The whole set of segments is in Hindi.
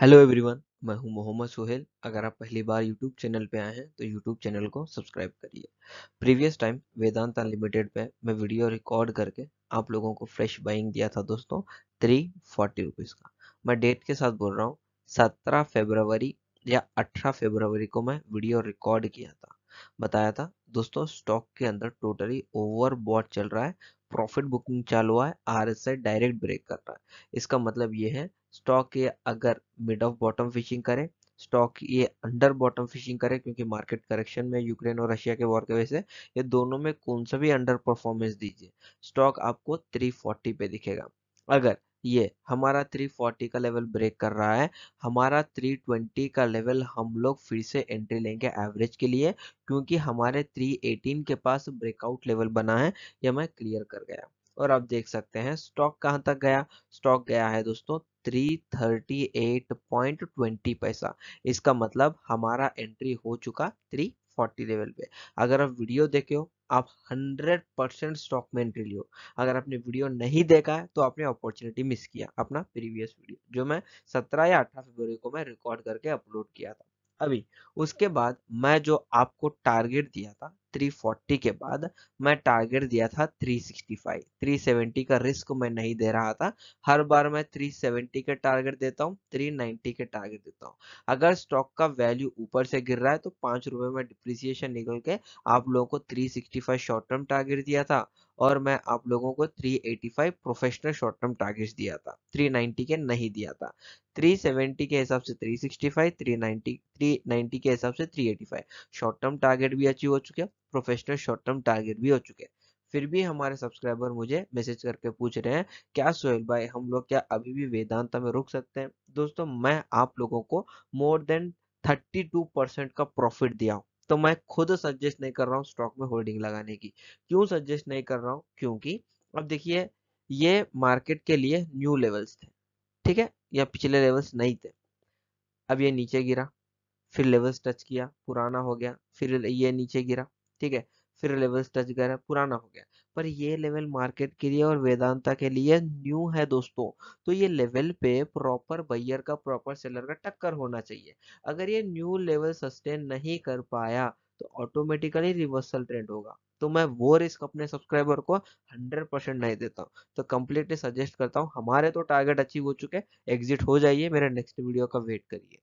हेलो एवरीवन मैं हूं मोहम्मद सोहेल अगर आप पहली बार यूट्यूब चैनल पे आए हैं तो यूट्यूब चैनल को सब्सक्राइब करिए प्रीवियस टाइम वेदांत अनलिमिटेड पे मैं वीडियो रिकॉर्ड करके आप लोगों को फ्रेश बाइंग दिया था दोस्तों थ्री फोर्टी रुपीज़ का मैं डेट के साथ बोल रहा हूँ सत्रह फेबरवरी या अठारह फेबरवरी को मैं वीडियो रिकॉर्ड किया था बताया था दोस्तों स्टॉक के अंदर टोटली ओवरबॉट चल रहा है प्रॉफिट बुकिंग चालू हुआ है R S I direct break कर रहा है इसका मतलब ये है स्टॉक ये अगर मिड ऑफ बॉटम फिशिंग करे स्टॉक ये अंडर बॉटम फिशिंग करे क्योंकि मार्केट करेक्शन में यूक्रेन और रशिया के वॉर के वजह से ये दोनों में कौन सा भी अंडर परफॉर्मेंस दीजिए स्टॉक आपको 340 पे दिखेगा अगर ये हमारा 340 का लेवल ब्रेक कर रहा है हमारा 320 का लेवल हम लोग फिर से एंट्री लेंगे एवरेज के लिए क्योंकि हमारे 318 के पास ब्रेकआउट लेवल बना है यह मैं क्लियर कर गया और आप देख सकते हैं स्टॉक कहाँ तक गया स्टॉक गया है दोस्तों 338.20 पैसा इसका मतलब हमारा एंट्री हो चुका 3 40 लेवल पे अगर आप वीडियो देखे हो आप 100 परसेंट स्टॉक में एंट्री लियो अगर आपने वीडियो नहीं देखा है तो आपने अपॉर्चुनिटी मिस किया अपना प्रीवियस वीडियो जो मैं 17 या 18 फरवरी को मैं रिकॉर्ड करके अपलोड किया था अभी उसके बाद मैं जो आपको टारगेट दिया था 340 के बाद मैं टारगेट दिया था 365 370 का रिस्क मैं नहीं दे रहा था हर बार मैं 370 के टारगेट देता हूँ 390 के टारगेट देता हूँ अगर स्टॉक का वैल्यू ऊपर से गिर रहा है तो पांच रुपए में डिप्रिसिएशन निकल के आप लोगों को 365 शॉर्ट टर्म टारगेट दिया था और मैं आप लोगों को 385 प्रोफेशनल शॉर्ट टर्म टारगेट दिया था 390 के नहीं दिया था 370 के हिसाब से 365 390 390 के हिसाब से 385 शॉर्ट टर्म टारगेट भी अचीव हो चुके प्रोफेशनल शॉर्ट टर्म टारगेट भी हो चुके हैं फिर भी हमारे सब्सक्राइबर मुझे मैसेज करके पूछ रहे हैं क्या सोहेल भाई हम लोग क्या अभी भी वेदांत में रुक सकते हैं दोस्तों मैं आप लोगों को मोर देन 32 परसेंट का प्रॉफिट दिया हूं तो मैं खुद सजेस्ट नहीं कर रहा हूं स्टॉक में होल्डिंग लगाने की क्यों सजेस्ट नहीं कर रहा हूं क्योंकि अब देखिए ये मार्केट के लिए न्यू लेवल्स थे ठीक है या पिछले लेवल्स नहीं थे अब ये नीचे गिरा फिर लेवल्स टच किया पुराना हो गया फिर ये नीचे गिरा ठीक है फिर लेवल्स टच कर पुराना हो गया पर ये लेवल मार्केट के लिए और वेदांता के लिए न्यू है दोस्तों तो ये लेवल पे प्रॉपर बैयर का प्रॉपर सेलर का टक्कर होना चाहिए अगर ये न्यू लेवल सस्टेन नहीं कर पाया तो ऑटोमेटिकली रिवर्सल ट्रेंड होगा तो मैं वो रिस्क अपने सब्सक्राइबर को 100 परसेंट नहीं देता हूँ तो कंप्लीटली सजेस्ट करता हूँ हमारे तो टारगेट अचीव हो चुके एग्जिट हो जाइए मेरे नेक्स्ट वीडियो का वेट करिए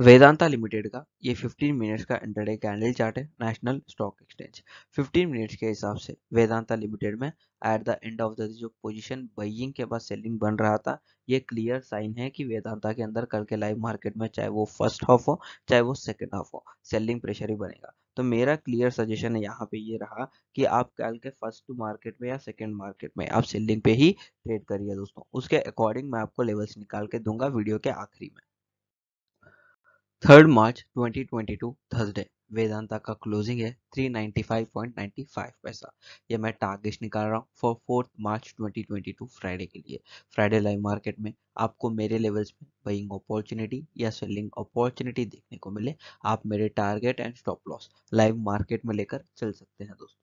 वेदांता लिमिटेड का ये 15 मिनट्स का इंटरडे कैंडल चार्ट है नेशनल स्टॉक एक्सचेंज 15 मिनट्स के हिसाब से वेदांता लिमिटेड में at the end of the जो पोजीशन बइंग के बाद सेलिंग बन रहा था ये क्लियर साइन है कि वेदांता के अंदर कल के लाइव मार्केट में चाहे वो फर्स्ट हाफ हो चाहे वो सेकेंड हाफ हो सेलिंग प्रेशर ही बनेगा तो मेरा क्लियर सजेशन यहाँ पे ये रहा कि आप कल के फर्स्ट मार्केट में या सेकंड मार्केट में आप सेलिंग पे ही ट्रेड करिए दोस्तों उसके अकॉर्डिंग मैं आपको लेवल्स निकाल के दूंगा वीडियो के आखिरी में थर्ड मार्च 2022 थर्सडे वेदांता का क्लोजिंग है 395.95 पैसा ये मैं टारगेट निकाल रहा हूँ फॉर फोर्थ मार्च 2022 फ्राइडे के लिए फ्राइडे लाइव मार्केट में आपको मेरे लेवल्स में बाइंग अपॉर्चुनिटी या सेलिंग अपॉर्चुनिटी देखने को मिले आप मेरे target and stop loss live market में लेकर चल सकते हैं दोस्तों